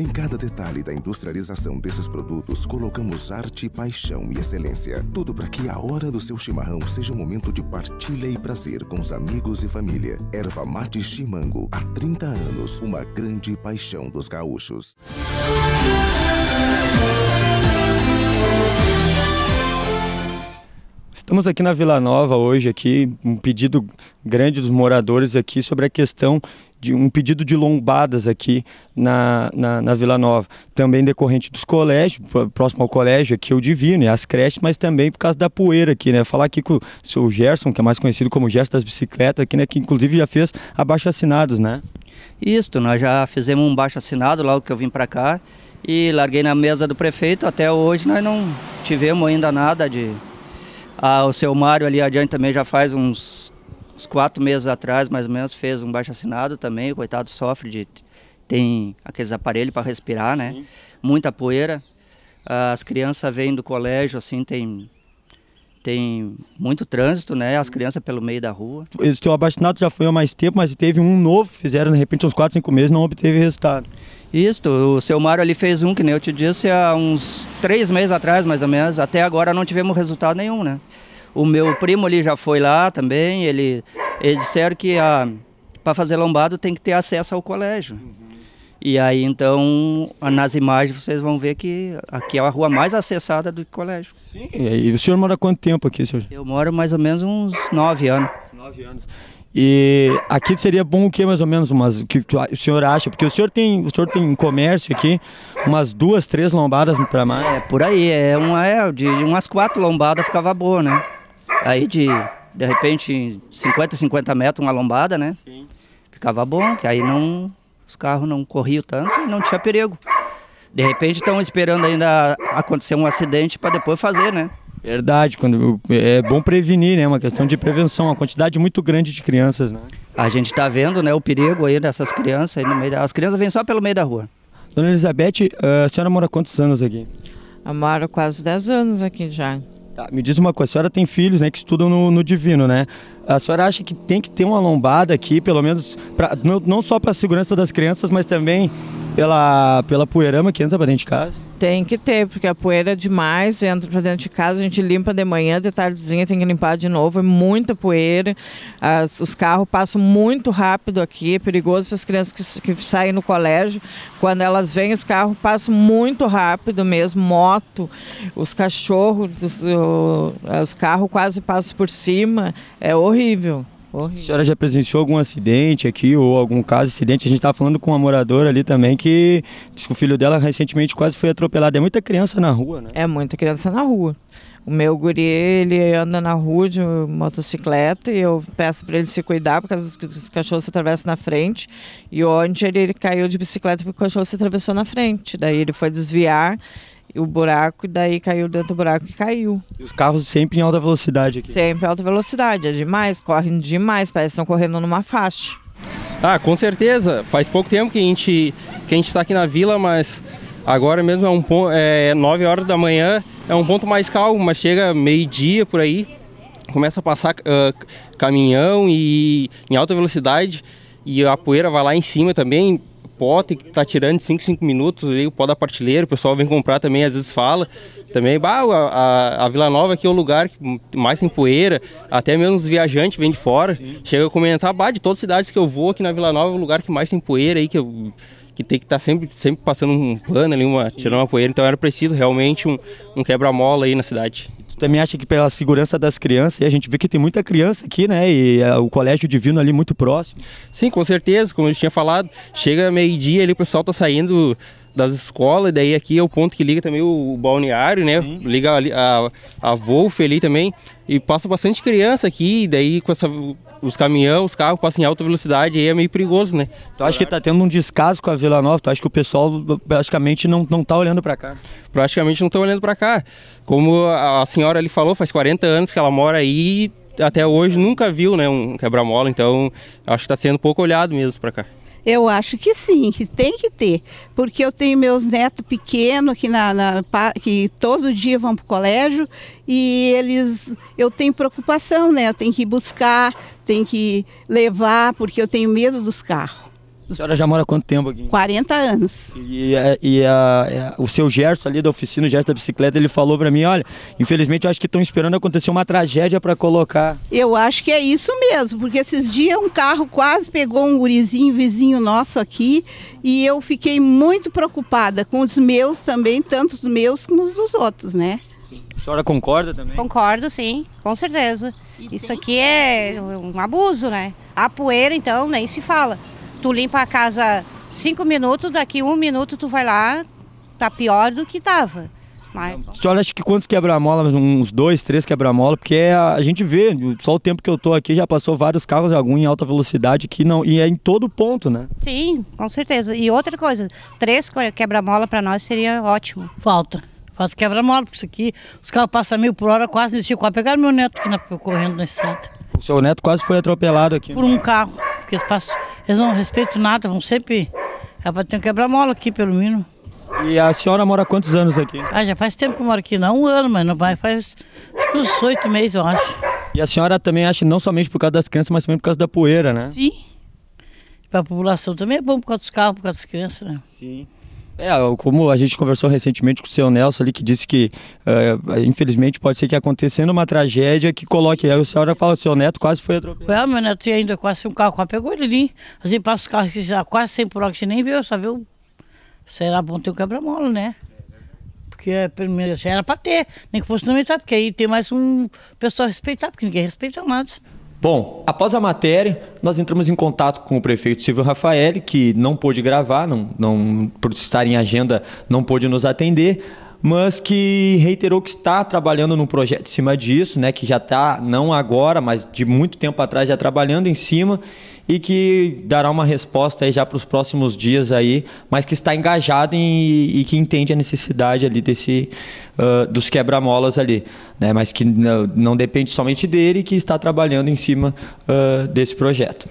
Em cada detalhe da industrialização desses produtos, colocamos arte, paixão e excelência. Tudo para que a hora do seu chimarrão seja um momento de partilha e prazer com os amigos e família. Erva Mate Chimango, há 30 anos, uma grande paixão dos gaúchos. Estamos aqui na Vila Nova hoje, aqui um pedido grande dos moradores aqui sobre a questão de um pedido de lombadas aqui na, na, na, Vila Nova. Também decorrente dos colégios, próximo ao colégio aqui, o Divino, e as creches, mas também por causa da poeira aqui, né? Falar aqui com o seu Gerson, que é mais conhecido como Gerson das Bicicletas aqui, né? Que inclusive já fez abaixo-assinados, né? Isso, nós já fizemos um baixo-assinado logo que eu vim para cá e larguei na mesa do prefeito. Até hoje nós não tivemos ainda nada de... Ah, o seu Mário ali adiante também já faz uns uns quatro meses atrás, mais ou menos, fez um baixo assinado também. O coitado sofre de. tem aqueles aparelhos para respirar, né? Sim. Muita poeira. As crianças vêm do colégio, assim, tem. Tem muito trânsito, né? As crianças pelo meio da rua. Esse teu assinado já foi há mais tempo, mas teve um novo, fizeram de repente uns 4, 5 meses, não obteve resultado. Isso, o seu Mário ali fez um, que nem eu te disse, há uns 3 meses atrás, mais ou menos. Até agora não tivemos resultado nenhum, né? O meu primo ali já foi lá também, ele, eles disseram que para fazer lombado tem que ter acesso ao colégio. Uhum. E aí então, nas imagens vocês vão ver que aqui é a rua mais acessada do colégio. Sim, e o senhor mora quanto tempo aqui, senhor? Eu moro mais ou menos uns nove anos. Nove anos. E aqui seria bom o que mais ou menos umas que o senhor acha, porque o senhor tem, o senhor tem comércio aqui, umas duas, três lombadas para mais. É, por aí, é uma é, de umas quatro lombadas ficava boa, né? Aí de, de repente, 50, 50 metros, uma lombada, né? Sim. Ficava bom, que aí não, os carros não corriam tanto e não tinha perigo. De repente estão esperando ainda acontecer um acidente para depois fazer, né? Verdade, quando é bom prevenir, né? Uma questão de prevenção, uma quantidade muito grande de crianças, né? A gente está vendo, né, o perigo aí dessas crianças aí no meio da... As crianças vêm só pelo meio da rua. Dona Elizabeth, eh, a senhora mora quantos anos aqui? Eu moro quase 10 anos aqui já. Tá, me diz uma coisa, a senhora tem filhos né, que estudam no, no Divino, né? A senhora acha que tem que ter uma lombada aqui, pelo menos, pra, não, não só para a segurança das crianças, mas também pela, pela poeirama que entra para dentro de casa? Tem que ter, porque a poeira é demais, entra para dentro de casa, a gente limpa de manhã, de tardezinha tem que limpar de novo, é muita poeira. As, os carros passam muito rápido aqui, é perigoso para as crianças que, que saem no colégio. Quando elas vêm, os carros passam muito rápido mesmo, moto, os cachorros, os, os carros quase passam por cima, é horrível. Horrível. A senhora já presenciou algum acidente aqui ou algum caso acidente? A gente estava falando com uma moradora ali também que disse que o filho dela recentemente quase foi atropelado. É muita criança na rua, né? É muita criança na rua. O meu guri, ele anda na rua de motocicleta e eu peço para ele se cuidar porque os cachorros se atravessam na frente. E ontem ele, ele caiu de bicicleta porque o cachorro se atravessou na frente. Daí ele foi desviar o buraco, e daí caiu dentro do buraco e caiu. E os carros sempre em alta velocidade aqui? Sempre em alta velocidade, é demais, correm demais, parece que estão correndo numa faixa. Ah, com certeza. Faz pouco tempo que a gente que a gente está aqui na vila, mas agora mesmo é um ponto, é 9 horas da manhã, é um ponto mais calmo, mas chega meio-dia por aí, começa a passar uh, caminhão e em alta velocidade e a poeira vai lá em cima também, pó, que tá tirando cinco 5, 5 minutos aí, o pó da partilheira, o pessoal vem comprar também, às vezes fala. Também, bah, a, a, Vila Nova aqui é o lugar que mais tem poeira, até mesmo os viajantes vêm de fora. Sim. Chega a comentar, bah, de todas as cidades que eu vou aqui na Vila Nova é o lugar que mais tem poeira aí, que eu que tem que estar tá sempre, sempre passando um pano ali, uma, tirando uma poeira. Então era preciso realmente um, um quebra-mola aí na cidade. Tu também acha que pela segurança das crianças, e a gente vê que tem muita criança aqui, né? E a, é, o colégio divino ali muito próximo. Sim, com certeza, como eu tinha falado, chega meio-dia ali, o pessoal tá saindo das escolas, daí aqui é o ponto que liga também o balneário, né? Sim. Liga a, a, a Wolf ali também. E passa bastante criança aqui, daí com essa, os caminhões, os carros passam em alta velocidade, aí é meio perigoso, né? Tu acha que tá tendo um descaso com a Vila Nova? Tu acha que o pessoal praticamente não, não tá olhando para cá? Praticamente não tá olhando para cá. Como a senhora ali falou, faz 40 anos que ela mora aí até hoje nunca viu, né, um quebra-mola, então acho que está sendo pouco olhado mesmo para cá. Eu acho que sim, que tem que ter, porque eu tenho meus netos pequenos que, na, na, que todo dia vão para o colégio e eles, eu tenho preocupação, né? Eu tenho que buscar, tenho que levar, porque eu tenho medo dos carros. A senhora já mora há quanto tempo aqui? 40 anos. E, e a, é, a, é, é, o seu Gerson ali da oficina, o Gerson da bicicleta, ele falou para mim, olha, infelizmente eu acho que estão esperando acontecer uma tragédia para colocar. Eu acho que é isso mesmo, porque esses dias um carro quase pegou um gurizinho vizinho nosso aqui e eu fiquei muito preocupada com os meus também, tanto os meus como os dos outros, né? A senhora concorda também? Concordo, sim, com certeza. E Isso aqui é um abuso, né? A poeira, então, nem se fala. Tu limpa a casa cinco minutos, daqui um minuto tu vai lá, tá pior do que tava. Mas... A senhora acha que quantos quebra-mola? Uns dois, três quebra-mola? Porque é a, gente vê, só o tempo que eu tô aqui já passou vários carros, algum em alta velocidade aqui não. E é em todo ponto, né? Sim, com certeza. E outra coisa, três quebra-mola para nós seria ótimo. Falta. Falta quebra-mola, porque isso aqui, os carros passam mil por hora, quase nesse quase pegaram meu neto aqui na, correndo na estrada. O seu neto quase foi atropelado aqui. Por um carro porque eles, passam, eles não respeitam nada, vão sempre. É tem que quebrar mola aqui, pelo menos. E a senhora mora quantos anos aqui? Ah, já faz tempo que eu moro aqui, não um ano, mas não vai, faz uns oito meses, eu acho. E a senhora também acha, não somente por causa das crianças, mas também por causa da poeira, né? Sim. Para a população também é bom por causa dos carros, por causa das crianças, né? Sim. É, como a gente conversou recentemente com o seu Nelson ali, que disse que, uh, infelizmente, pode ser que acontecendo uma tragédia que coloque. Aí o senhora fala, seu neto quase foi atropelado. É, meu neto ainda quase um carro, quase pegou ele ali. Assim, passa os carros que já quase sem por que você nem viu, só viu. Será bom ter o um quebra-mola, né? Porque é, primeiro, assim, era pra ter, nem que fosse também, sabe? Porque aí tem mais um pessoal respeitar, porque ninguém respeita nada. Bom, após a matéria, nós entramos em contato com o prefeito Silvio Rafael, que não pôde gravar, não, não, por estar em agenda, não pôde nos atender mas que reiterou que está trabalhando num projeto em cima disso, né, que já está, não agora, mas de muito tempo atrás, já trabalhando em cima e que dará uma resposta aí já para os próximos dias aí, mas que está engajado em, e que entende a necessidade ali desse, uh, dos quebra-molas ali, né, mas que não, não, depende somente dele e que está trabalhando em cima uh, desse projeto.